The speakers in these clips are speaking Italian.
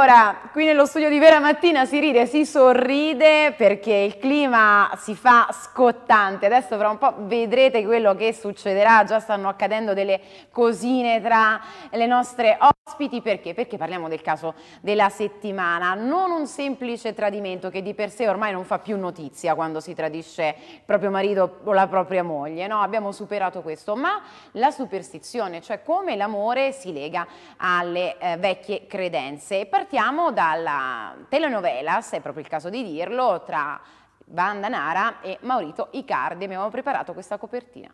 allora, qui nello studio di Vera Mattina si ride, si sorride perché il clima si fa scottante. Adesso fra un po' vedrete quello che succederà, già stanno accadendo delle cosine tra le nostre opere ospiti perché? Perché parliamo del caso della settimana, non un semplice tradimento che di per sé ormai non fa più notizia quando si tradisce il proprio marito o la propria moglie, no? abbiamo superato questo, ma la superstizione, cioè come l'amore si lega alle eh, vecchie credenze. Partiamo dalla telenovela, se è proprio il caso di dirlo, tra Nara e Maurito Icardi, abbiamo preparato questa copertina.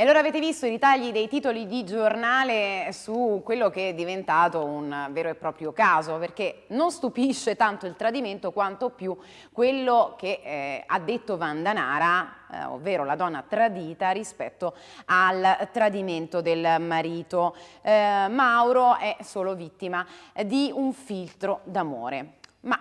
E allora avete visto i ritagli dei titoli di giornale su quello che è diventato un vero e proprio caso, perché non stupisce tanto il tradimento quanto più quello che eh, ha detto Vandanara, eh, ovvero la donna tradita rispetto al tradimento del marito. Eh, Mauro è solo vittima di un filtro d'amore. Ma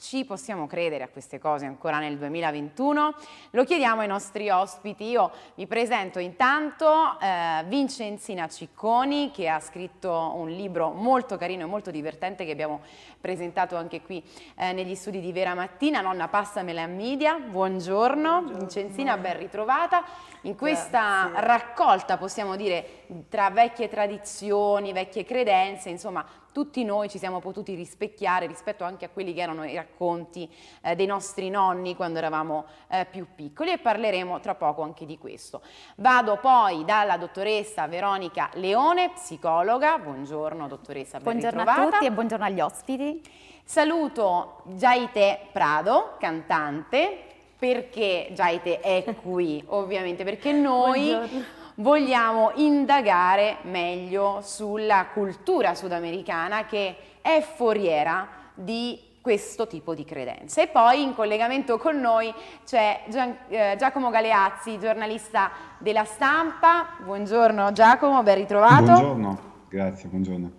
ci possiamo credere a queste cose ancora nel 2021? Lo chiediamo ai nostri ospiti. Io vi presento intanto eh, Vincenzina Cicconi che ha scritto un libro molto carino e molto divertente che abbiamo presentato anche qui eh, negli studi di Vera Mattina, Nonna Passamela Media. Buongiorno, Buongiorno. Vincenzina, ben ritrovata. In questa Grazie. raccolta possiamo dire tra vecchie tradizioni, vecchie credenze, insomma tutti noi ci siamo potuti rispecchiare rispetto anche a quelli che erano i racconti eh, dei nostri nonni quando eravamo eh, più piccoli e parleremo tra poco anche di questo. Vado poi dalla dottoressa Veronica Leone, psicologa. Buongiorno dottoressa, ben Buongiorno ritrovata. a tutti e buongiorno agli ospiti. Saluto Jaite Prado, cantante, perché Jaite è qui, ovviamente, perché noi Buongiorno vogliamo indagare meglio sulla cultura sudamericana che è foriera di questo tipo di credenze. E poi in collegamento con noi c'è Gian, eh, Giacomo Galeazzi, giornalista della stampa. Buongiorno Giacomo, ben ritrovato. Buongiorno, grazie, buongiorno.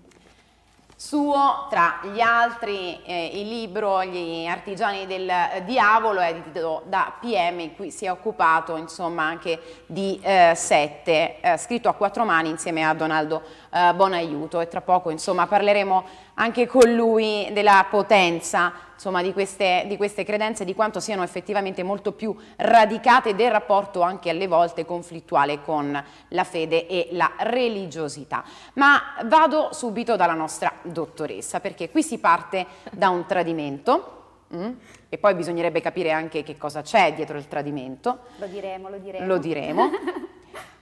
Suo, tra gli altri, eh, il libro Gli artigiani del eh, diavolo, edito da PM, in cui si è occupato insomma, anche di eh, sette, eh, scritto a quattro mani insieme a Donaldo eh, aiuto e tra poco insomma, parleremo anche con lui della potenza insomma, di, queste, di queste credenze, di quanto siano effettivamente molto più radicate del rapporto anche alle volte conflittuale con la fede e la religiosità. Ma vado subito dalla nostra dottoressa perché qui si parte da un tradimento. Mm? e poi bisognerebbe capire anche che cosa c'è dietro il tradimento. Lo diremo, lo diremo. Lo diremo.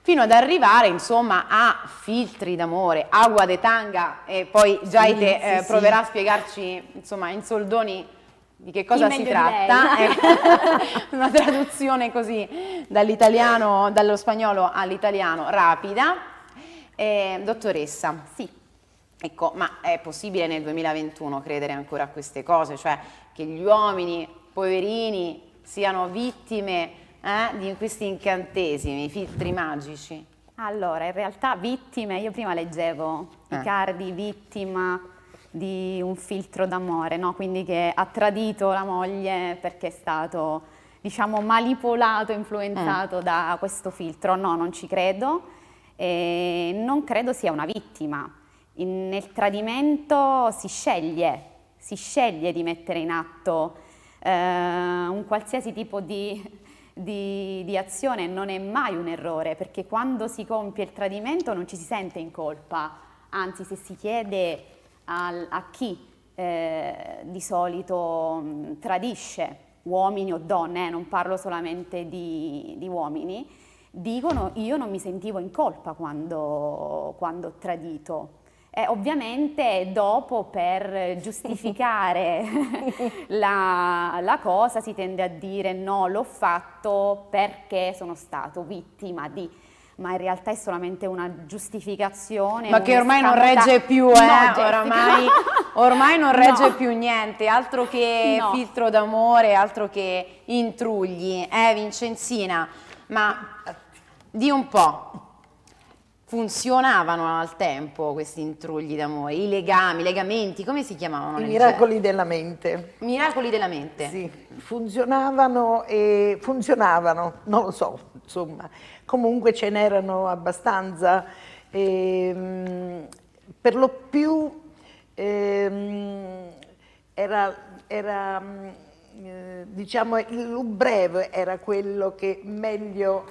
fino ad arrivare insomma a filtri d'amore, agua de tanga e poi Giaite sì, sì, eh, sì. proverà a spiegarci insomma in soldoni di che cosa si tratta, una traduzione così dall'italiano, dallo spagnolo all'italiano rapida. Eh, dottoressa, sì. Ecco, ma è possibile nel 2021 credere ancora a queste cose? Cioè che gli uomini poverini siano vittime eh, di questi incantesimi, filtri magici? Allora, in realtà vittime, io prima leggevo eh. Icardi vittima di un filtro d'amore, no? quindi che ha tradito la moglie perché è stato, diciamo, manipolato, influenzato eh. da questo filtro. No, non ci credo. E non credo sia una vittima. In, nel tradimento si sceglie si sceglie di mettere in atto eh, un qualsiasi tipo di, di, di azione, non è mai un errore, perché quando si compie il tradimento non ci si sente in colpa, anzi se si chiede al, a chi eh, di solito mh, mm, tradisce, uomini o donne, eh, non parlo solamente di, di, uomini, dicono io non mi sentivo in colpa quando, quando ho tradito. Eh, ovviamente dopo per giustificare la, la, cosa si tende a dire no, l'ho fatto perché sono stato vittima di ma in realtà è solamente una giustificazione. Ma che ormai non regge più, eh? No, ormai, ormai, non regge no. più niente, altro che no. filtro d'amore, altro che intrugli. Eh, Vincenzina, ma di un po', funzionavano al tempo questi intrugli d'amore, i legami, i legamenti, come si chiamavano? I miracoli genere? della mente. Miracoli della mente. Sì, funzionavano e funzionavano, non lo so, insomma, comunque ce n'erano abbastanza, ehm, per lo più ehm, era, era eh, diciamo, il breve era quello che meglio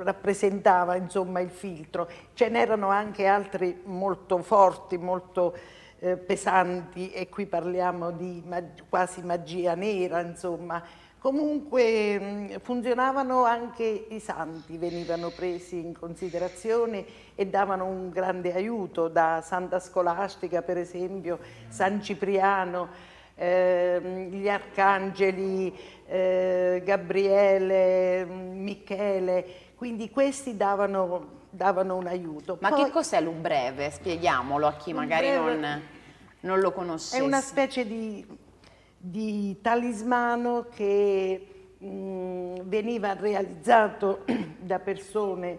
eh, rappresentava insomma, il filtro. Ce n'erano anche altri molto forti, molto eh, pesanti e qui parliamo di mag quasi magia nera, insomma. Comunque mh, funzionavano anche i santi, venivano presi in considerazione e davano un grande aiuto, da Santa Scolastica per esempio, San Cipriano, Ehm, gli arcangeli eh, Gabriele, Michele, quindi questi davano, davano un aiuto. Ma Poi, che cos'è l'Ubreve? Spieghiamolo a chi magari non, non, lo conoscesse. È una specie di, di talismano che mh, veniva realizzato da persone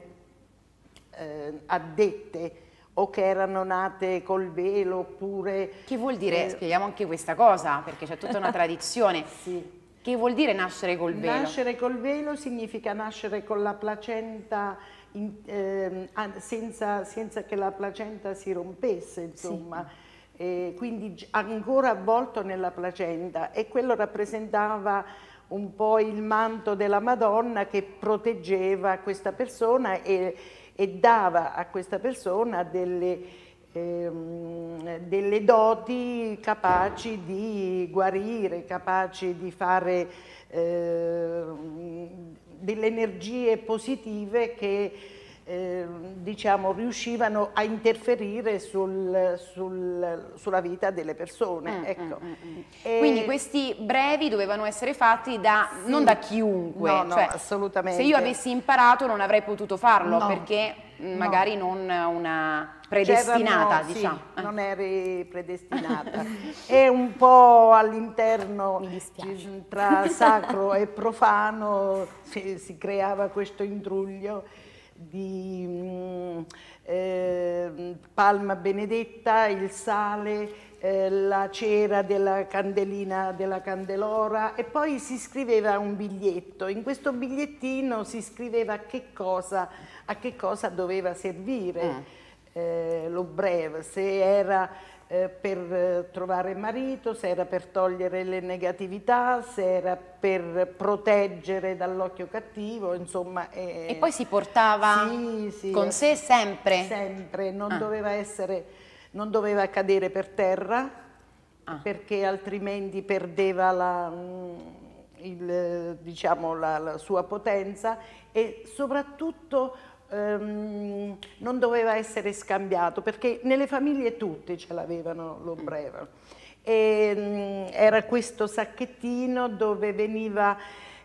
eh, addette o che erano nate col velo oppure... Che vuol dire, eh, spieghiamo anche questa cosa perché c'è tutta una tradizione, sì. che vuol dire nascere col velo? Nascere col velo significa nascere con la placenta in, eh, senza, senza, che la placenta si rompesse insomma. Sì. Eh, quindi ancora avvolto nella placenta e quello rappresentava un po' il manto della Madonna che proteggeva questa persona e, e dava a questa persona delle, ehm, delle doti capaci di guarire, capaci di fare eh, delle energie positive che Ehm, diciamo, riuscivano a interferire sul, sul, sulla vita delle persone. Mm, ecco. Mm, mm, mm, e... Quindi questi brevi dovevano essere fatti da, sì. non da chiunque, no, no, cioè, assolutamente. se io avessi imparato non avrei potuto farlo no. perché magari non una predestinata, no, diciamo. Sì, eh. non eri predestinata. È un po' all'interno tra sacro e profano si, si creava questo intruglio di eh, palma benedetta, il sale, eh, la cera della candelina della candelora e poi si scriveva un biglietto. In questo bigliettino si scriveva che cosa, a che cosa doveva servire mm. eh, l'obreve, se era eh, per eh, trovare marito, se era per togliere le negatività, se era per proteggere dall'occhio cattivo, insomma. Eh, e poi si portava sì, sì, con eh, sé sempre? Sempre, non, ah. doveva, essere, non doveva cadere per terra ah. perché altrimenti perdeva la... Mm, il, diciamo, la, la, sua potenza e soprattutto ehm, non doveva essere scambiato perché nelle famiglie tutte ce l'avevano l'ombrello. Ehm, era questo sacchettino dove veniva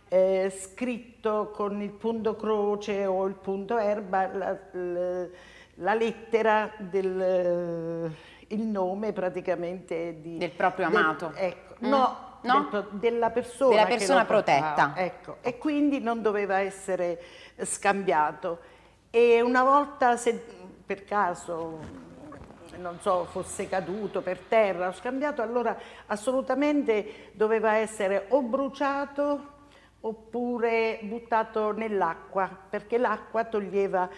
eh, scritto con il punto croce o il punto erba la, la, la lettera del il nome praticamente di, del proprio amato. Del, ecco, mm. no, no? della persona, della persona protetta. ecco, e quindi non doveva essere scambiato. E una volta, se per caso non so, fosse caduto per terra, o scambiato, allora assolutamente doveva essere o bruciato oppure buttato nell'acqua, perché l'acqua toglieva,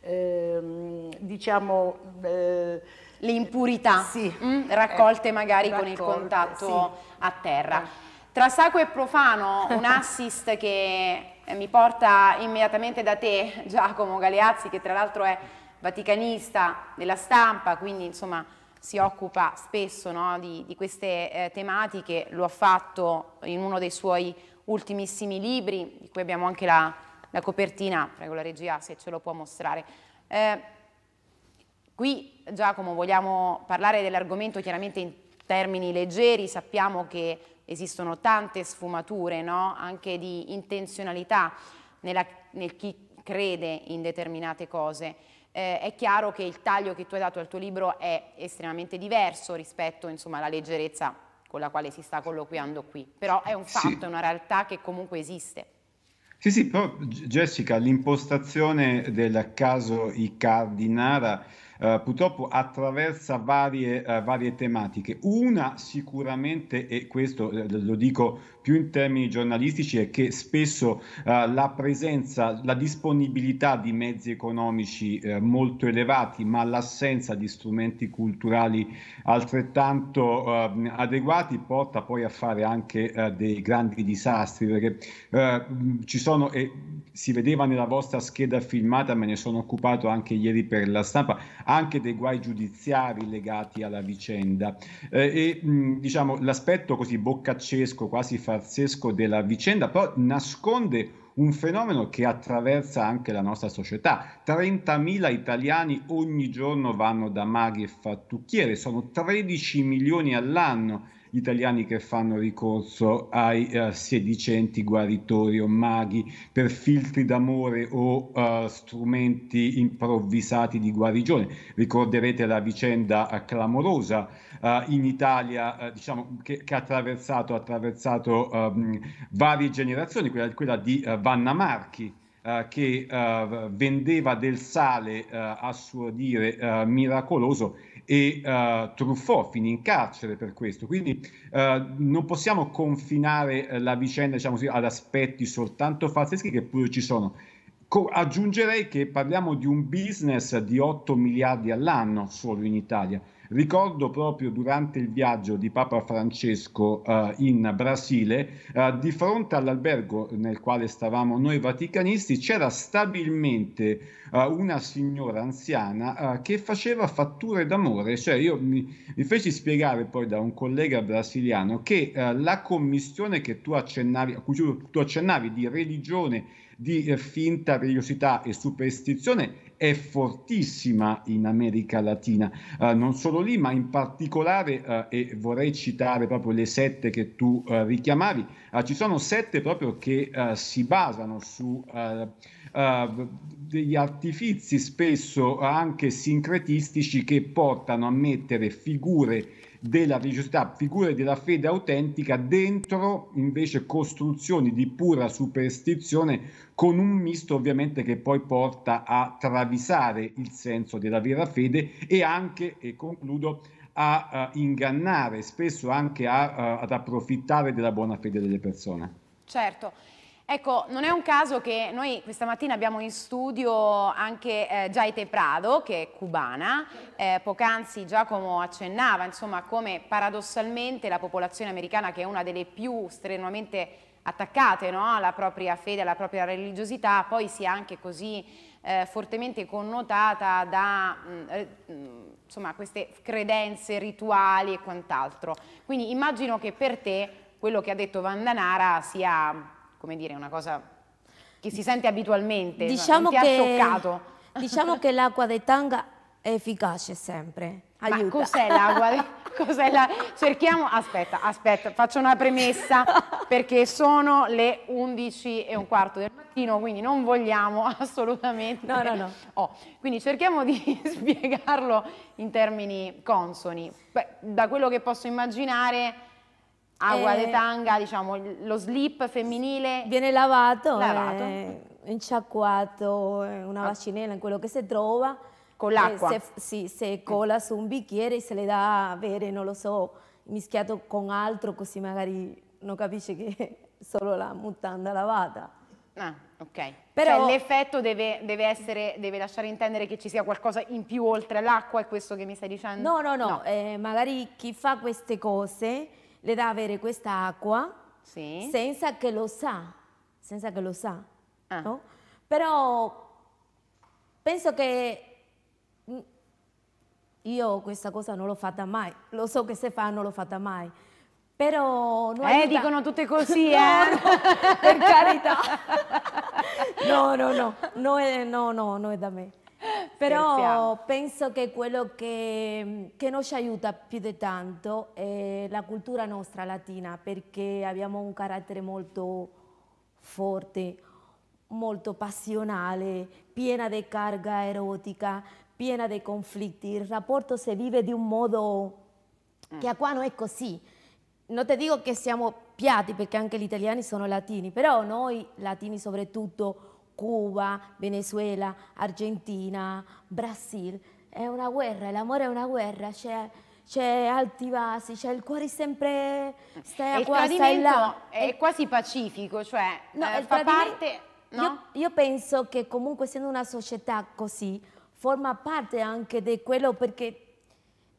ehm, diciamo... Eh, Le impurità sì, mm, raccolte eh, magari raccolte, con il contatto sì. a terra. Eh. Tra sacro e profano, un assist che eh, mi porta immediatamente da te Giacomo Galeazzi che tra l'altro è vaticanista della stampa, quindi insomma si occupa spesso no, di, di, queste eh, tematiche, lo ha fatto in uno dei suoi ultimissimi libri, di cui abbiamo anche la, la copertina, prego la regia se ce lo può mostrare. Eh, qui Giacomo vogliamo parlare dell'argomento chiaramente in termini leggeri, sappiamo che esistono tante sfumature no? anche di intenzionalità nella, nel chi crede in determinate cose. Eh, è chiaro che il taglio che tu hai dato al tuo libro è estremamente diverso rispetto insomma, alla leggerezza con la quale si sta colloquiando qui, però è un fatto, sì. è una realtà che comunque esiste. Sì, sì, però Jessica, l'impostazione del caso Iccardinara eh, purtroppo attraversa varie, eh, varie, tematiche. Una sicuramente, e questo eh, lo dico più in termini giornalistici è che spesso eh, la presenza, la disponibilità di mezzi economici eh, molto elevati, ma l'assenza di strumenti culturali altrettanto eh, adeguati porta poi a fare anche eh, dei grandi disastri, perché eh, ci sono e si vedeva nella vostra scheda filmata, me ne sono occupato anche ieri per la stampa, anche dei guai giudiziari legati alla vicenda eh, e mh, diciamo l'aspetto così boccaccesco, quasi fa pazzesco della vicenda, però nasconde un fenomeno che attraversa anche la nostra società. 30.000 italiani ogni giorno vanno da maghi e fattucchiere, sono 13 milioni all'anno gli italiani che fanno ricorso ai uh, sedicenti, guaritori o maghi per filtri d'amore o uh, strumenti improvvisati di guarigione. Ricorderete la vicenda eh, clamorosa uh, in Italia, diciamo, che, che, ha attraversato, attraversato um, varie generazioni, quella, quella di Vanna Marchi. Uh, che uh, vendeva del sale uh, a suo dire miracoloso e uh, eh, Truffaut finì in carcere per questo. Quindi uh, non possiamo confinare eh, la vicenda diciamo così, ad aspetti soltanto falseschi che pure ci sono. Co- aggiungerei che parliamo di un business di 8 miliardi all'anno solo in Italia Ricordo proprio durante il viaggio di Papa Francesco eh, in Brasile, eh, di fronte all'albergo nel quale stavamo noi vaticanisti c'era stabilmente eh, una signora anziana eh, che faceva fatture d'amore, cioè io mi, mi, feci spiegare poi da un collega brasiliano che eh, la commissione che tu accennavi, a cui tu accennavi di religione, di eh, finta religiosità e superstizione è fortissima in America Latina, uh, non solo lì, ma in particolare, uh, e vorrei citare proprio le sette che tu uh, richiamavi, ci sono sette proprio che si basano su degli artifici spesso anche sincretistici che portano a mettere figure della religiosità, figure della fede autentica dentro invece costruzioni di pura superstizione con un misto ovviamente che poi porta a travisare il senso della vera fede e anche, e concludo, a uh, ingannare, spesso anche a, uh, ad approfittare della buona fede delle persone. Certo. Ecco, non è un caso che noi questa mattina abbiamo in studio anche eh, Jaite Prado, che è cubana. Eh, poc'anzi Giacomo accennava, insomma, come paradossalmente la popolazione americana, che è una delle più strenuamente attaccate no? alla propria fede, alla propria religiosità, poi sia anche così eh, fortemente connotata da mh, mm, eh, mm, insomma, queste credenze, rituali e quant'altro. Quindi immagino che per te quello che ha detto Vandanara sia come dire, una cosa che si sente abitualmente, diciamo non ti che, ha toccato. Diciamo che l'acqua dei tanga è efficace sempre. Aiuta. Ma cos'è l'acqua dei cos'è la... Cerchiamo... Aspetta, aspetta, faccio una premessa perché sono le 11 e un quarto del mattino, quindi non vogliamo assolutamente... No, no, no. Oh, quindi cerchiamo di spiegarlo in termini consoni. Beh, da quello che posso immaginare Agua eh, de tanga, diciamo, lo slip femminile. Viene lavato, lavato. Eh, inciacquato, eh, una bacinella, ah. in quello che si trova. Con eh, l'acqua? Eh, sì, se cola su un bicchiere e se le dà a bere, non lo so, mischiato con altro, così magari non capisce che è solo la mutanda lavata. Ah, ok. Cioè, Però cioè, l'effetto deve, deve, deve, lasciare intendere che ci sia qualcosa in più oltre l'acqua, è questo che mi stai dicendo? No, no, no, no. Eh, magari chi fa queste cose le dà avere questa acqua sì. senza che lo sa, senza che lo sa. Ah. No? Però penso che io questa cosa non l'ho fatta mai, lo so che se fa non l'ho fatta mai. Però non eh, aiuta. dicono tutte così, no, eh? No, per carità. no, no, no, no, no, no, no, no è da me. Però penso che quello che, che, non ci aiuta più di tanto è la cultura nostra latina, perché abbiamo un carattere molto forte, molto passionale, piena di carga erotica, piena di conflitti. Il rapporto si vive di un modo che mm. qua non è così. Non ti dico che siamo piatti, perché anche gli italiani sono latini, però noi latini soprattutto Cuba, Venezuela, Argentina, Brasil. È una guerra, l'amore è una guerra, c'è, c'è alti vasi, c'è il cuore sempre stai e qua, stai là. È quasi pacifico, cioè no, eh, fa parte... No? Io, io penso che comunque essendo una società così, forma parte anche di quello perché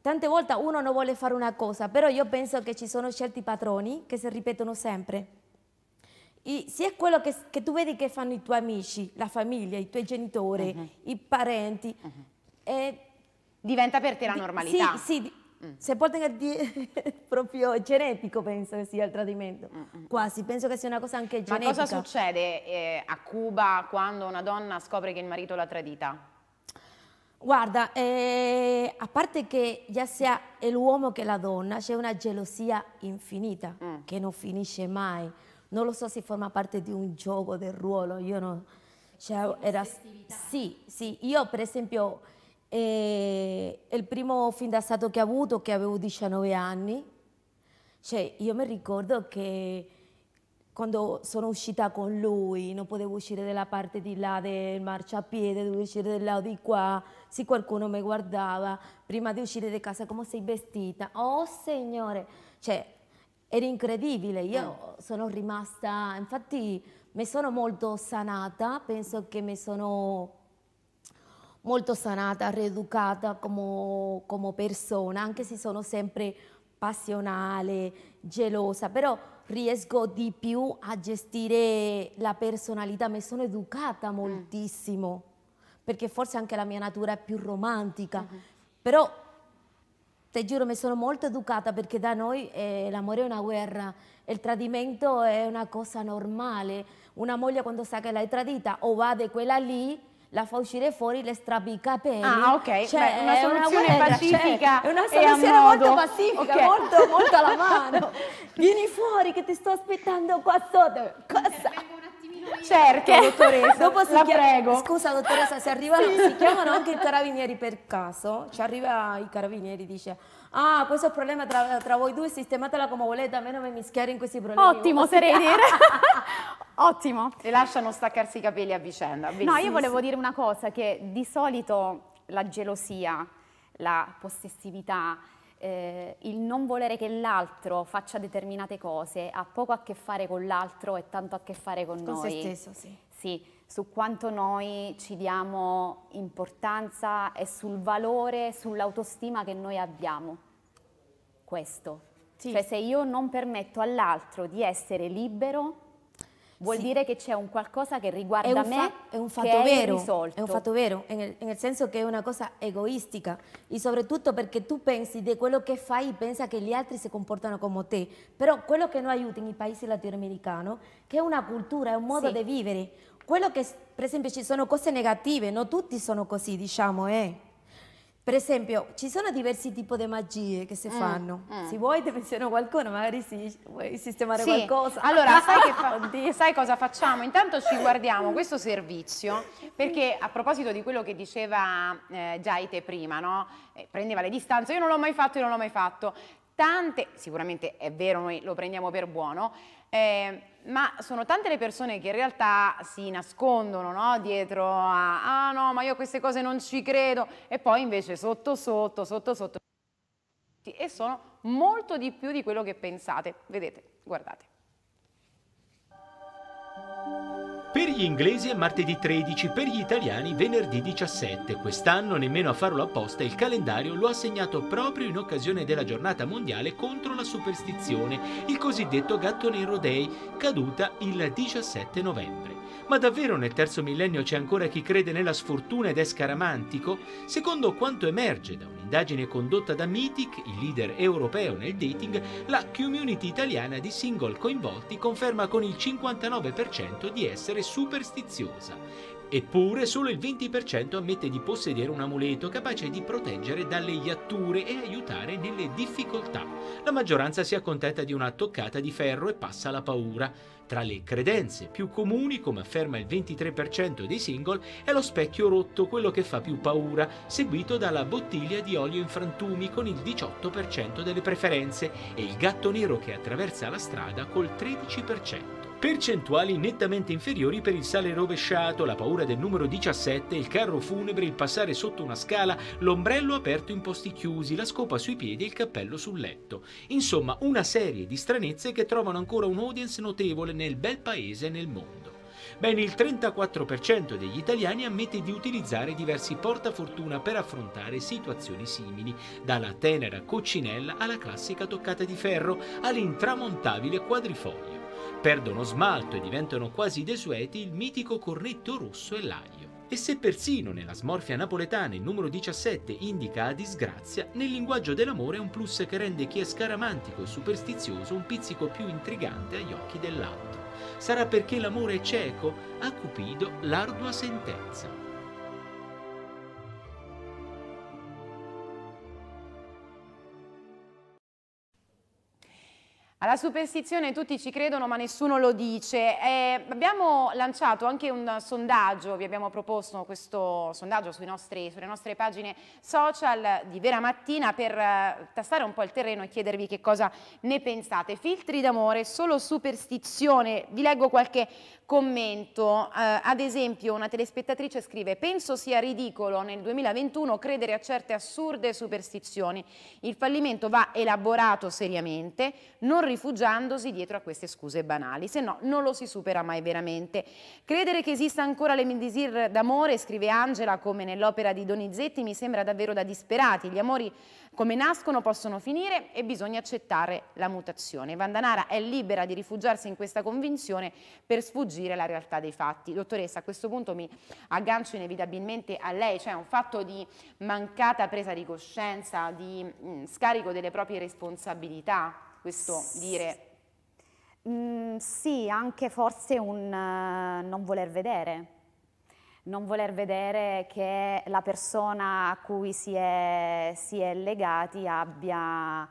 tante volte uno non vuole fare una cosa, però io penso che ci sono certi patroni che si ripetono sempre. I, è quello che, che, tu vedi che fanno i tuoi amici, la famiglia, i tuoi genitori, uh mhm. -huh. i parenti. Uh mhm. -huh. e, Diventa per te la normalità. Sì, sì mm. se può dire proprio genetico penso che sia il tradimento, mm. mm. quasi, penso che sia una cosa anche genetica. Ma cosa succede eh, a Cuba quando una donna scopre che il marito l'ha tradita? Guarda, eh, a parte che già sia l'uomo che la donna, c'è una gelosia infinita mm. che non finisce mai non lo so se forma parte di un gioco del ruolo, io no, cioè, era, sì, sì, io per esempio eh, il primo fin da stato che ho avuto, che avevo 19 anni, cioè, io mi ricordo che quando sono uscita con lui, non potevo uscire dalla parte di là del marciapiede, dovevo uscire del lato di qua, se qualcuno mi guardava, prima di uscire di casa come sei vestita, oh signore, cioè era incredibile, io eh. sono rimasta, infatti mi sono molto sanata, penso che mi sono molto sanata, reeducata come, come persona, anche se sono sempre passionale, gelosa, però riesco di più a gestire la personalità, mi sono educata mm. moltissimo, mm. perché forse anche la mia natura è più romantica, mm -hmm. però Te giuro, mi sono molto educata perché da noi eh, l'amore è una guerra, il tradimento è una cosa normale. Una moglie quando sa che l'hai tradita o va di quella lì, la fa uscire fuori, le strabica peli. Ah, ok. Cioè, Beh, una soluzione una guerra, pacifica. Cioè, è una soluzione cioè, molto pacifica, okay. molto, molto alla mano. Vieni fuori che ti sto aspettando qua sotto. Cosa? Certo, dottoressa, Dopo si la chiama... prego. Scusa, dottoressa, se arrivano, sì. si chiamano anche i carabinieri per caso, ci arriva i carabinieri, dice... Ah, questo è il problema tra, tra voi due, sistematela come volete, a me non mi mischiare in questi problemi. Ottimo, sarei Sereni. Ottimo. E lasciano staccarsi i capelli a vicenda. Bellissimo. No, io volevo dire una cosa, che di solito la gelosia, la possessività, eh, il non volere che l'altro faccia determinate cose ha poco a che fare con l'altro e tanto a che fare con, con noi. Con se stesso, sì. Sì, su quanto noi ci diamo importanza e sul valore, sull'autostima che noi abbiamo. Questo. Sì. Cioè se io non permetto all'altro di essere libero, Vuol sí. dire che c'è un qualcosa che riguarda me è un fatto che vero, è irrisolto. È un fatto vero, nel, nel senso che è una cosa egoistica e soprattutto perché tu pensi di quello che fai pensa che gli altri si comportano come te. Però quello che non aiuta nei paesi latinoamericani che è una cultura, è un modo sì. di vivere. Quello che, per esempio, ci sono cose negative, non tutti sono così, diciamo, eh. Per esempio, ci sono diversi tipi di magie che si mm, fanno. Mm, mm. Se vuoi ti menziono qualcuno, magari si, vuoi sistemare sì. qualcosa. Allora, sai, fa sai, cosa facciamo? Intanto ci guardiamo questo servizio, perché a proposito di quello che diceva eh, Giaite prima, no? eh, prendeva le distanze, io non l'ho mai fatto, io non l'ho mai fatto. Tante, sicuramente è vero, noi lo prendiamo per buono, eh, ma sono tante le persone che in realtà si nascondono no? dietro a ah no, io a queste cose non ci credo e poi invece sotto sotto, sotto sotto e sono molto di più di quello che pensate, vedete, guardate. Per gli inglesi è martedì 13, per gli italiani venerdì 17. Quest'anno, nemmeno a farlo apposta, il calendario lo ha segnato proprio in occasione della giornata mondiale contro la superstizione, il cosiddetto Gatto Nero Day, caduta il 17 novembre. Ma davvero nel terzo millennio c'è ancora chi crede nella sfortuna ed è scaramantico? Secondo quanto emerge da un'indagine condotta da Mythic, il leader europeo nel dating, la community italiana di single coinvolti conferma con il 59% di essere superstiziosa. Eppure solo il 20% ammette di possedere un amuleto capace di proteggere dalle iatture e aiutare nelle difficoltà. La maggioranza si accontenta di una toccata di ferro e passa alla paura. Tra le credenze più comuni, come afferma il 23% dei single, è lo specchio rotto quello che fa più paura, seguito dalla bottiglia di olio in frantumi con il 18% delle preferenze e il gatto nero che attraversa la strada col 13%. Percentuali nettamente inferiori per il sale rovesciato, la paura del numero 17, il carro funebre, il passare sotto una scala, l'ombrello aperto in posti chiusi, la scopa sui piedi e il cappello sul letto. Insomma, una serie di stranezze che trovano ancora un audience notevole nel bel paese e nel mondo. Ben il 34% degli italiani ammette di utilizzare diversi portafortuna per affrontare situazioni simili, dalla tenera coccinella alla classica toccata di ferro all'intramontabile quadrifoglio. Perdono smalto e diventano quasi desueti il mitico cornetto rosso e l'aglio. E se persino nella smorfia napoletana il numero 17 indica a disgrazia, nel linguaggio dell'amore è un plus che rende chi è scaramantico e superstizioso un pizzico più intrigante agli occhi dell'altro. Sarà perché l'amore è cieco? A Cupido l'ardua sentenza. Alla superstizione tutti ci credono ma nessuno lo dice. Eh, abbiamo lanciato anche un sondaggio, vi abbiamo proposto questo sondaggio nostri, sulle nostre pagine social di Vera Mattina per eh, tastare un po' il terreno e chiedervi che cosa ne pensate. Filtri d'amore, solo superstizione, vi leggo qualche commento. Eh, ad esempio una telespettatrice scrive penso sia ridicolo nel 2021 credere a certe assurde superstizioni. Il fallimento va elaborato seriamente non rifugiandosi dietro a queste scuse banali, se no non lo si supera mai veramente. Credere che esista ancora le l'Emindisir d'amore, scrive Angela come nell'opera di Donizetti, mi sembra davvero da disperati. Gli amori come nascono possono finire e bisogna accettare la mutazione. Vandanara è libera di rifugiarsi in questa convinzione per sfuggire alla realtà dei fatti. Dottoressa, a questo punto mi aggancio inevitabilmente a lei, cioè un fatto di mancata presa di coscienza, di mh, mm, scarico delle proprie responsabilità, questo dire... Mm, sì, anche forse un uh, non voler vedere non voler vedere che la persona a cui si è, si è legati abbia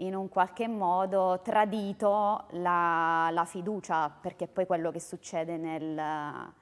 in un qualche modo tradito la, la fiducia, perché è poi quello che succede nel,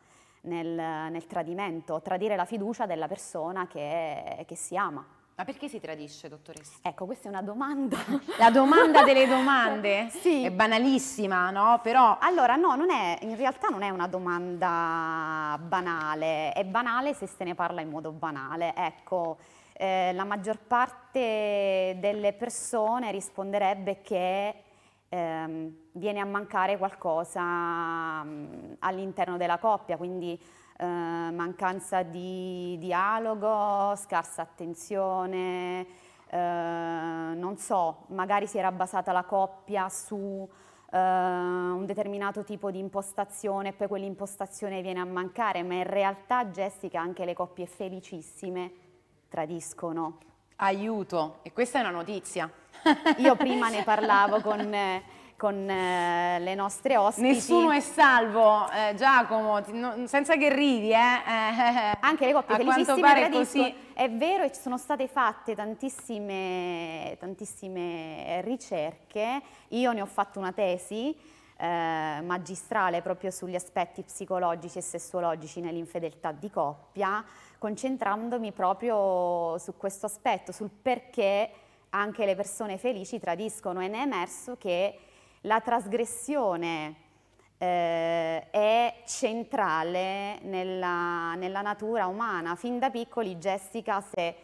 nel, nel tradimento, tradire la fiducia della persona che, che si ama. Ma perché si tradisce, dottoressa? Ecco, questa è una domanda. La domanda delle domande? sì. È banalissima, no? Però... Allora, no, è, in realtà non è una domanda banale. È banale se se ne parla in modo banale. Ecco, eh, la maggior parte delle persone risponderebbe che ehm, viene a mancare qualcosa mh, mm, all'interno della coppia, quindi eh, mancanza di dialogo, scarsa attenzione, eh, non so, magari si era basata la coppia su eh, un determinato tipo di impostazione e poi quell'impostazione viene a mancare, ma in realtà Jessica anche le coppie felicissime tradiscono. Aiuto, e questa è una notizia. Io prima ne parlavo con eh, con eh, le nostre ospiti. Nessuno è salvo, eh, Giacomo, ti, no, senza che ridi. Eh. Anche le coppie A felicissime pare così. È vero, e ci sono state fatte tantissime, tantissime ricerche. Io ne ho fatto una tesi eh, magistrale proprio sugli aspetti psicologici e sessuologici nell'infedeltà di coppia, concentrandomi proprio su questo aspetto, sul perché anche le persone felici tradiscono e ne è emerso che la trasgressione eh, è centrale nella, nella, natura umana. Fin da piccoli, Jessica, se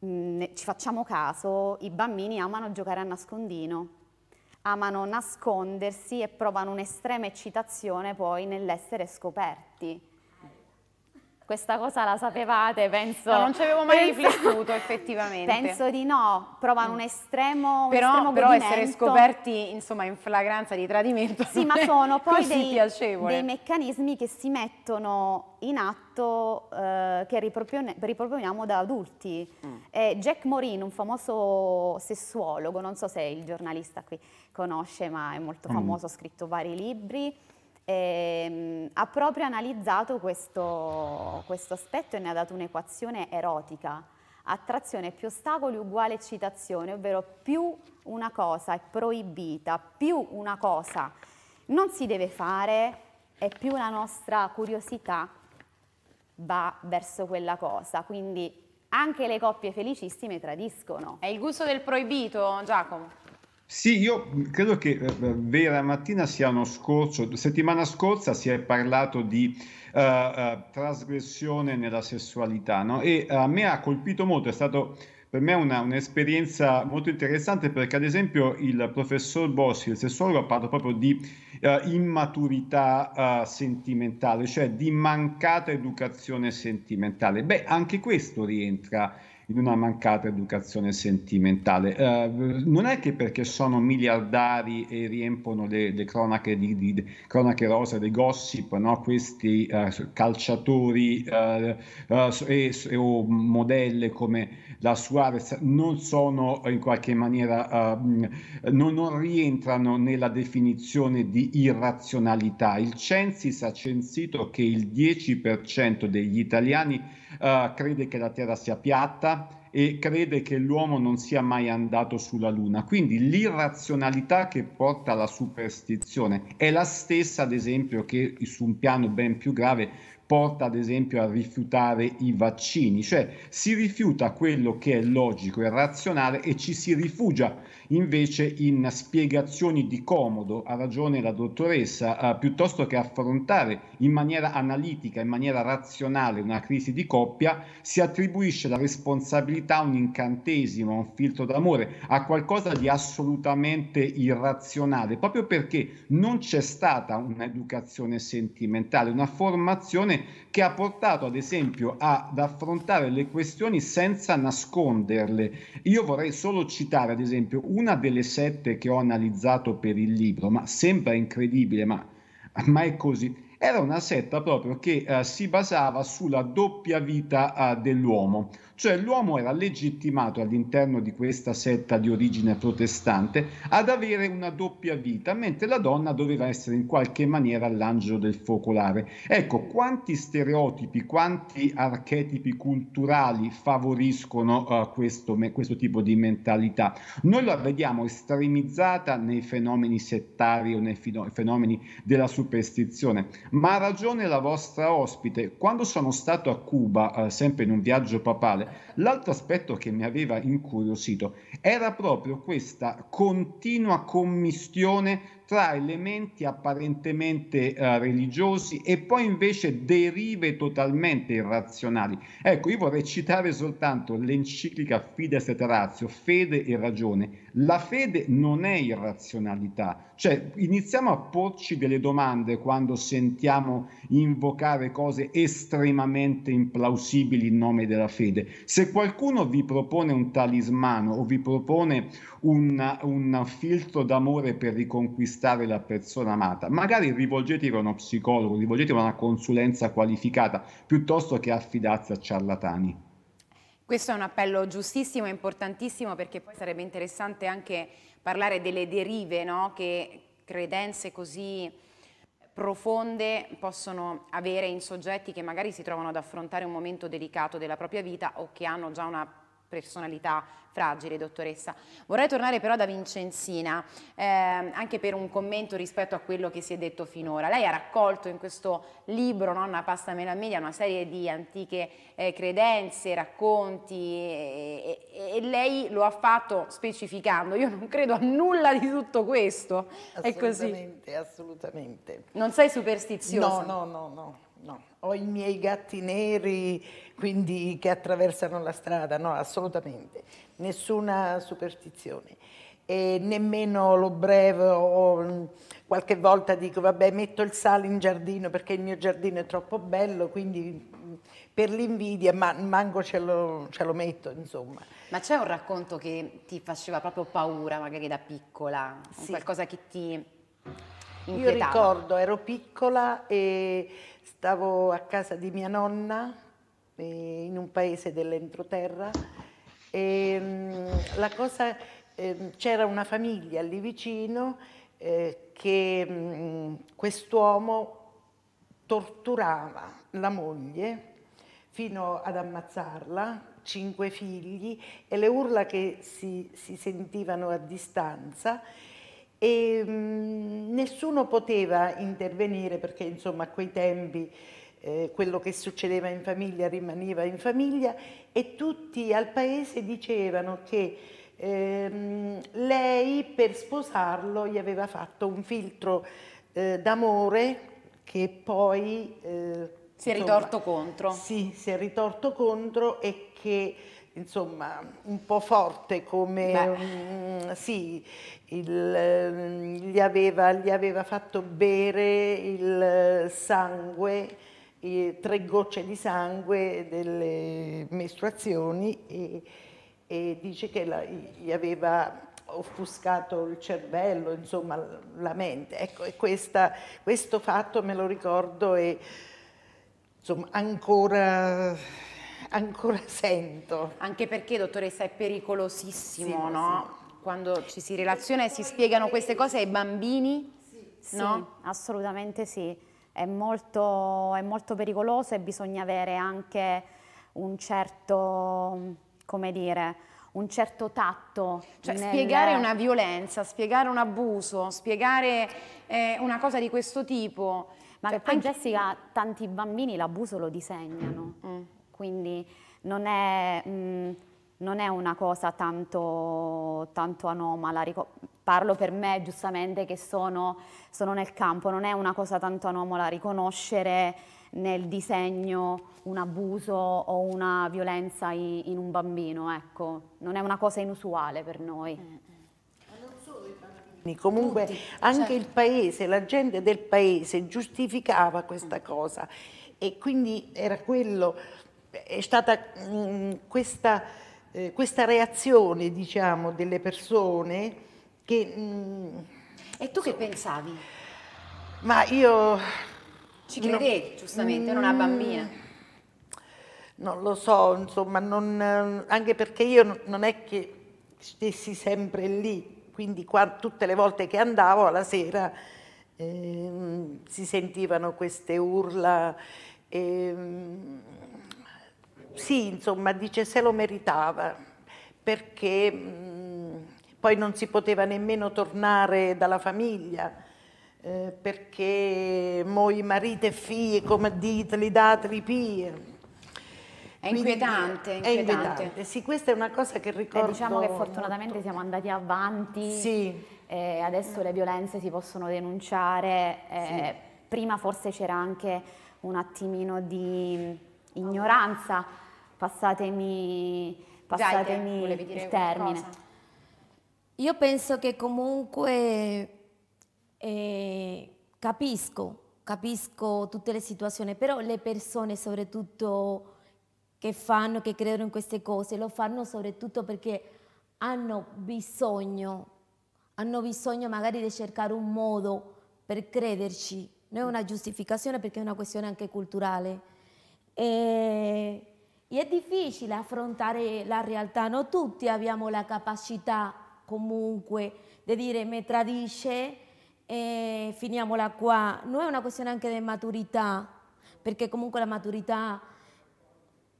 mh, mm, ci facciamo caso, i bambini amano giocare a nascondino, amano nascondersi e provano un'estrema eccitazione poi nell'essere scoperti questa cosa la sapevate, penso... No, non ci avevo mai riflettuto effettivamente. Penso di no, provano un mm. estremo un Però, estremo però essere scoperti insomma in flagranza di tradimento Sì, ma sono poi dei, dei, meccanismi che si mettono in atto eh, che ripropone, riproponiamo da adulti. Mm. Eh, Jack Morin, un famoso sessuologo, non so se il giornalista qui conosce, ma è molto mm. famoso, mm. ha scritto vari libri e, ehm, ha proprio analizzato questo, questo aspetto e ne ha dato un'equazione erotica. Attrazione più ostacoli uguale eccitazione, ovvero più una cosa è proibita, più una cosa non si deve fare e più la nostra curiosità va verso quella cosa. Quindi anche le coppie felicissime tradiscono. È il gusto del proibito, Giacomo. Sì, io credo che eh, Vera Mattina sia uno scorso, Settimana scorsa si è parlato di uh, uh, trasgressione nella sessualità no? e a me ha colpito molto, è stato per me una, un'esperienza molto interessante perché ad esempio il professor Bossi, il sessuologo, ha parlato proprio di uh, immaturità uh, sentimentale, cioè di mancata educazione sentimentale. Beh, anche questo rientra in una mancata educazione sentimentale. Uh, non è che perché sono miliardari e riempono le, le cronache, di, di, cronache rosa, dei gossip, no? questi uh, calciatori uh, e, e, o modelle come la Suarez non sono in qualche maniera, non, non, rientrano nella definizione di irrazionalità. Il Censis ha censito che il 10% degli italiani Ah, crede che la Terra sia piatta e crede che l'uomo non sia mai andato sulla Luna. Quindi l'irrazionalità che porta alla superstizione è la stessa, ad esempio, che su un piano ben più grave porta ad esempio a rifiutare i vaccini, cioè si rifiuta quello che è logico e razionale e ci si rifugia invece in spiegazioni di comodo, ha ragione la dottoressa, eh, piuttosto che affrontare in maniera analitica, in maniera razionale una crisi di coppia, si attribuisce la responsabilità a un incantesimo, a un filtro d'amore, a qualcosa di assolutamente irrazionale, proprio perché non c'è stata un'educazione sentimentale, una formazione che ha portato ad esempio ad affrontare le questioni senza nasconderle. Io vorrei solo citare ad esempio una delle sette che ho analizzato per il libro, ma sembra incredibile, ma, ma è così era una setta proprio che eh, si basava sulla doppia vita eh, dell'uomo, cioè l'uomo era legittimato all'interno di questa setta di origine protestante ad avere una doppia vita, mentre la donna doveva essere in qualche maniera l'angelo del focolare. Ecco, quanti stereotipi, quanti archetipi culturali favoriscono eh, questo, questo tipo di mentalità? Noi la vediamo estremizzata nei fenomeni settari o nei fenomeni della superstizione ma ha ragione la vostra ospite, quando sono stato a Cuba, eh, sempre in un viaggio papale, L'altro aspetto che mi aveva incuriosito era proprio questa continua commistione tra elementi apparentemente eh, religiosi e poi invece derive totalmente irrazionali. Ecco, io vorrei citare soltanto l'enciclica Fides et Ratio, fede e ragione. La fede non è irrazionalità, cioè iniziamo a porci delle domande quando sentiamo invocare cose estremamente implausibili in nome della fede. Se qualcuno vi propone un talismano o vi propone un, un filtro d'amore per riconquistare la persona amata, magari rivolgetevi a uno psicologo, rivolgetevi a una consulenza qualificata, piuttosto che affidarsi a ciarlatani. Questo è un appello giustissimo e importantissimo perché poi sarebbe interessante anche parlare delle derive no? che credenze così profonde possono avere in soggetti che magari si trovano ad affrontare un momento delicato della propria vita o che hanno già una personalità fragile, dottoressa. Vorrei tornare però da Vincenzina, eh, anche per un commento rispetto a quello che si è detto finora. Lei ha raccolto in questo libro, Nonna Pasta Mela Media, una serie di antiche eh, credenze, racconti e, e, e, lei lo ha fatto specificando. Io non credo a nulla di tutto questo. È così. Assolutamente, assolutamente. Non sei superstiziosa? No, no, no, no. no. Ho i miei gatti neri quindi che attraversano la strada, no, assolutamente, nessuna superstizione. E nemmeno lo breve o qualche volta dico vabbè metto il sale in giardino perché il mio giardino è troppo bello, quindi per l'invidia, ma manco ce lo, ce lo metto, insomma. Ma c'è un racconto che ti faceva proprio paura, magari da piccola, sì. qualcosa che ti inquietava? Io ricordo, ero piccola e stavo a casa di mia nonna, eh, in un paese dell'entroterra. E, ehm, mh, la cosa, ehm, c'era una famiglia lì vicino eh, che mm, quest'uomo torturava la moglie fino ad ammazzarla, cinque figli e le urla che si, si sentivano a distanza e ehm, mh, nessuno poteva intervenire perché insomma a quei tempi eh, quello che succedeva in famiglia rimaneva in famiglia e tutti al paese dicevano che ehm, lei per sposarlo gli aveva fatto un filtro eh, d'amore che poi... Eh, si è ritorto insomma, contro. Sì, si è ritorto contro e che insomma, un po' forte come um, sì, il, mm, gli, aveva, gli aveva fatto bere il sangue tre gocce di sangue delle mestruazioni e, e dice che la, gli aveva offuscato il cervello, insomma la mente. Ecco, e questa, questo fatto me lo ricordo e insomma ancora, ancora sento. Anche perché, dottoressa, è pericolosissimo, sì, no? Sì. Quando ci si relaziona e si spiegano queste cose ai bambini, sì. no? Assolutamente sì è molto, è molto pericoloso e bisogna avere anche un certo, come dire, un certo tatto. Cioè, nel... Spiegare una violenza, spiegare un abuso, spiegare eh, una cosa di questo tipo. Ma cioè, poi anche... Jessica, tanti bambini l'abuso lo disegnano, mm. quindi non è... Mh, mm, non è una cosa tanto, tanto anomala, parlo per me giustamente che sono, sono, nel campo, non è una cosa tanto anomala riconoscere nel disegno un abuso o una violenza in un bambino, ecco, non è una cosa inusuale per noi. Mm, mm. Comunque Tutti, anche certo. il paese, la gente del paese giustificava questa mm. cosa e quindi era quello, è stata mh, questa eh, questa reazione diciamo, delle persone che... Mh, mm, e tu so, che pensavi? Ma io... Ci credevi, no, giustamente, mh, una mm. bambina. Non lo so, insomma, non, anche perché io non è che stessi sempre lì, quindi qua, tutte le volte che andavo alla sera eh, si sentivano queste urla. Eh, sì, insomma, dice se lo meritava, perché mh, poi non si poteva nemmeno tornare dalla famiglia, eh, perché moi marito e figli, come diteli, dateli pie. È inquietante, inquietante. È inquietante. Sì, questa è una cosa che eh, ricordo. Eh, diciamo che fortunatamente molto. siamo andati avanti. Sì. Eh, adesso le violenze si possono denunciare. Eh, sì. Prima forse c'era anche un attimino di ignoranza passatemi, passatemi Già, il termine. Cosa? Io penso che comunque eh, capisco, capisco tutte le situazioni, però le persone soprattutto che fanno, che credono in queste cose, lo fanno soprattutto perché hanno bisogno, hanno bisogno magari di cercare un modo per crederci, non è una giustificazione perché è una questione anche culturale. E e È difficile affrontare la realtà, non tutti abbiamo la capacità comunque di dire mi tradisce e finiamola qua. Non è una questione anche di maturità, perché comunque la maturità,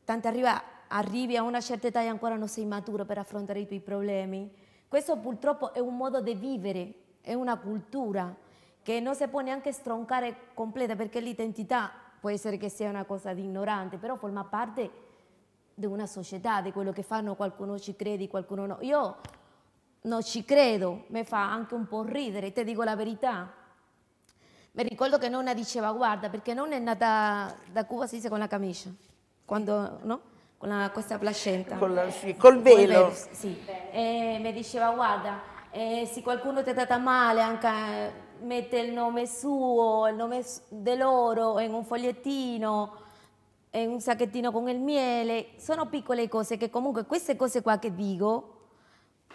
tanto arriva, arrivi a una certa età e ancora non sei maturo per affrontare i tuoi problemi. Questo purtroppo è un modo di vivere, è una cultura che non si può neanche stroncare completa perché l'identità può essere che sia una cosa di ignorante, però forma parte di una società, di quello che fanno, qualcuno ci crede, qualcuno no. Io non ci credo, mi fa anche un po' ridere, ti dico la verità. Mi ricordo che nonna diceva, guarda, perché non è nata da Cuba, si dice con la camicia, quando, no? Con la, questa placenta. Con la, sì, col velo. Con velo sì. E mi diceva, guarda, eh, se qualcuno ti è data male, anche eh, mette il nome suo, il nome dell'oro in un fogliettino, eh, un sacchettino con il miele, sono piccole cose che comunque queste cose qua che dico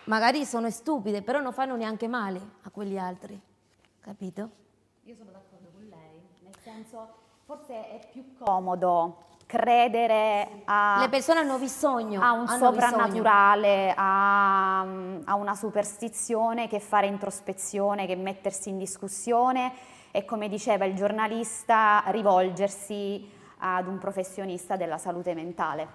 magari sono stupide, però non fanno neanche male a quegli altri, capito? Io sono d'accordo con lei, nel senso forse è più comodo credere a... Le persone hanno bisogno. A un soprannaturale, a, mm, a, una superstizione che fare introspezione, che mettersi in discussione e come diceva il giornalista, rivolgersi ad un professionista della salute mentale.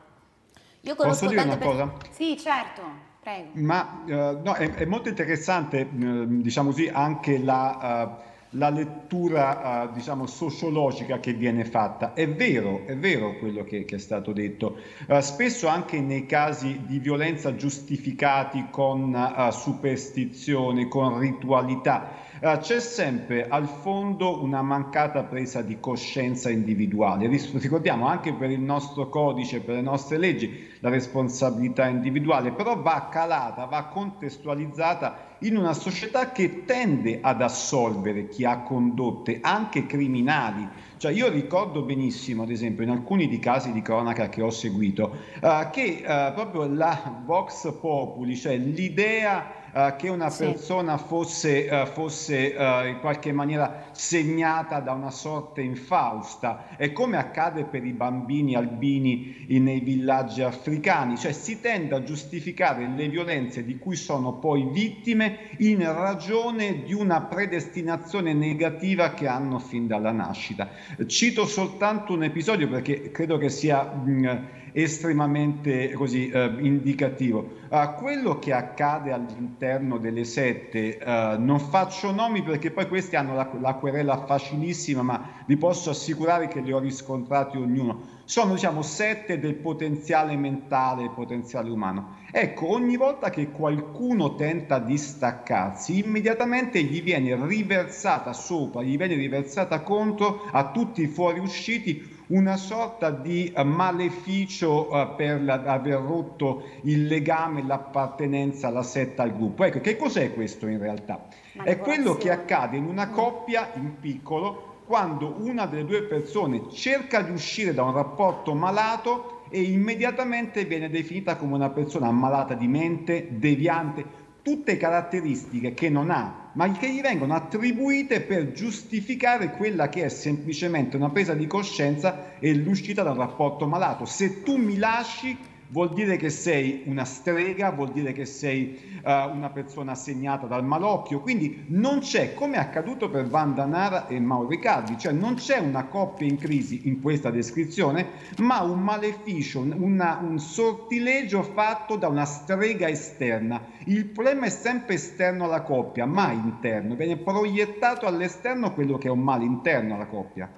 Io Posso dire una cosa? Sì, certo. Prego. Ma uh, no, è, è, molto interessante, mm, diciamo così, anche la, uh, la lettura, uh, diciamo, sociologica che viene fatta. È vero, è vero quello che, che è stato detto. spesso anche nei casi di violenza giustificati con superstizione, con ritualità, eh, c'è sempre al fondo una mancata presa di coscienza individuale. Ricordiamo anche per il nostro codice, per le nostre leggi, la responsabilità individuale, però va calata, va contestualizzata in una società che tende ad assolvere chi ha condotte anche criminali. Cioè io ricordo benissimo, ad esempio, in alcuni di casi di cronaca che ho seguito, eh, che eh, proprio la Vox Populi, cioè l'idea eh, che una sì. persona fosse, uh, fosse uh, in qualche maniera segnata da una sorte infausta. È come accade per i bambini albini nei villaggi africani, cioè si tende a giustificare le violenze di cui sono poi vittime in ragione di una predestinazione negativa che hanno fin dalla nascita. Cito soltanto un episodio perché credo che sia... Mh, mm, estremamente così, eh, indicativo. Uh, quello che accade all'interno delle sette, uh, non faccio nomi perché poi questi hanno la, la, querela facilissima, ma vi posso assicurare che li ho riscontrati ognuno. Sono diciamo sette del potenziale mentale, potenziale umano. Ecco, ogni volta che qualcuno tenta di staccarsi, immediatamente gli viene riversata sopra, gli viene riversata contro a tutti i fuoriusciti una sorta di eh, maleficio eh, per aver rotto il legame, l'appartenenza, la setta al gruppo. Ecco, che cos'è questo in realtà? È quello che accade in una coppia in piccolo quando una delle due persone cerca di uscire da un rapporto malato e immediatamente viene definita come una persona malata di mente, deviante, tutte caratteristiche che non ha ma che gli vengono attribuite per giustificare quella che è semplicemente una presa di coscienza e l'uscita da un rapporto malato. Se tu mi lasci vuol dire che sei una strega, vuol dire che sei uh, una persona segnata dal malocchio, quindi non c'è, come è accaduto per Vandanara e Mauro Riccardi, cioè non c'è una coppia in crisi in questa descrizione, ma un maleficio, una, un sortilegio fatto da una strega esterna. Il problema è sempre esterno alla coppia, mai interno, viene proiettato all'esterno quello che è un male interno alla coppia.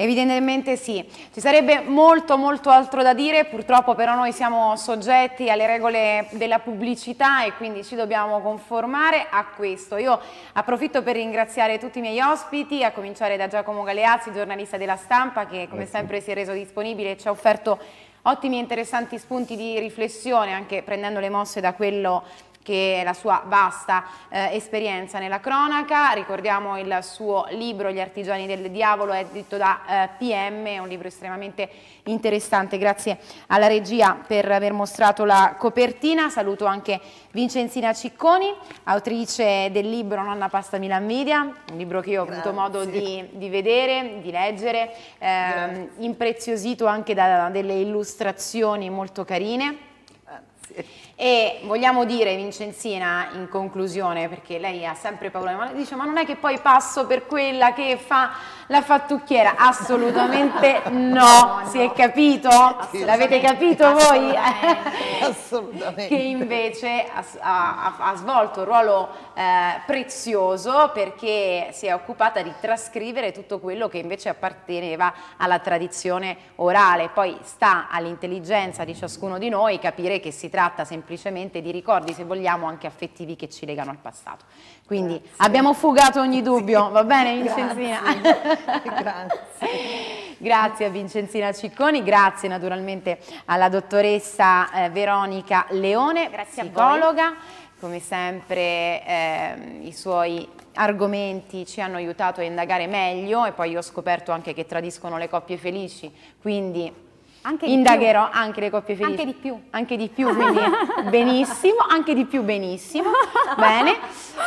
Evidentemente sì, ci sarebbe molto molto altro da dire, purtroppo però noi siamo soggetti alle regole della pubblicità e quindi ci dobbiamo conformare a questo. Io approfitto per ringraziare tutti i miei ospiti, a cominciare da Giacomo Galeazzi, giornalista della stampa, che come Grazie. sempre si è reso disponibile e ci ha offerto ottimi e interessanti spunti di riflessione, anche prendendo le mosse da quello che è la sua vasta eh, esperienza nella cronaca, ricordiamo il suo libro Gli artigiani del diavolo edito da eh, PM, è un libro estremamente interessante, grazie alla regia per aver mostrato la copertina, saluto anche Vincenzina Cicconi, autrice del libro Nonna Pasta Milan Media, un libro che io ho grazie. avuto modo di, di, vedere, di leggere, eh, impreziosito anche da delle illustrazioni molto carine. Grazie. E vogliamo dire Vincenzina in conclusione, perché lei ha sempre paura, ma dice ma non è che poi passo per quella che fa la fattucchiera? Assolutamente no, no si è capito? L'avete capito voi? Assolutamente. che invece ha, ha, ha svolto un ruolo eh, prezioso perché si è occupata di trascrivere tutto quello che invece apparteneva alla tradizione orale. Poi sta all'intelligenza di ciascuno di noi capire che si tratta semplicemente semplicemente di ricordi, se vogliamo, anche affettivi che ci legano al passato. Quindi Grazie. abbiamo fugato ogni dubbio, sì. va bene Vincenzina? Grazie. Grazie. a Vincenzina Cicconi, grazie naturalmente alla dottoressa eh, Veronica Leone, grazie psicologa. Come sempre eh, i suoi argomenti ci hanno aiutato a indagare meglio e poi io ho scoperto anche che tradiscono le coppie felici, quindi anche Indagherò più. anche le coppie felici. Anche di più. Anche di più, quindi benissimo, anche di più benissimo. Bene,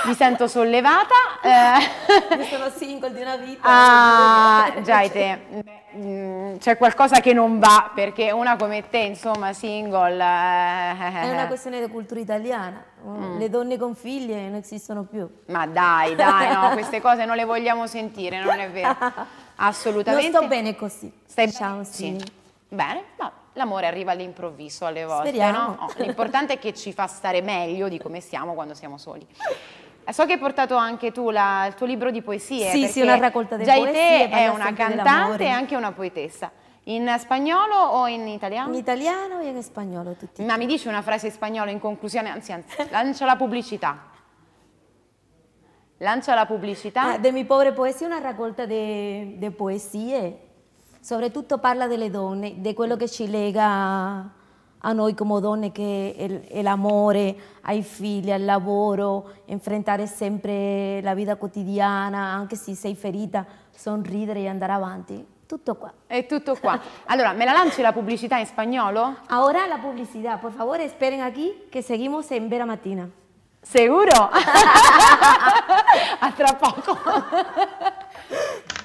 mi sento sollevata. Eh. Io sono single di una vita. Ah, cioè, già e te. Mm, c'è qualcosa che non va, perché una come te, insomma, single... Eh. È una questione di cultura italiana. Mm. Le donne con figli non esistono più. Ma dai, dai, no, queste cose non le vogliamo sentire, non è vero. Assolutamente. Non sto bene così. Stai bene? Sì. Bene, ma l'amore arriva all'improvviso alle volte, Speriamo. no? Oh, l'importante è che ci fa stare meglio di come siamo quando siamo soli. Eh, so che hai portato anche tu la, il tuo libro di poesie. Sì, sì, una raccolta di poesie. te è una cantante e anche una poetessa. In spagnolo o in italiano? In italiano e in spagnolo tutti. Ma mi dici una frase in spagnolo in conclusione? Anzi, anzi lancia la pubblicità. Lancia la pubblicità. Ah, de mi povera poesia una raccolta di poesie soprattutto parla delle donne, di quello che ci lega a noi come donne che è l'amore, ai figli, al lavoro, affrontare sempre la vita quotidiana, anche se sei ferita, sorridere e andare avanti. Tutto qua. È tutto qua. Allora, ¿me la lanci la pubblicità in spagnolo? Ora la pubblicità, per favore, esperen qui che seguiamo in Vera Mattina. Seguro? a tra poco.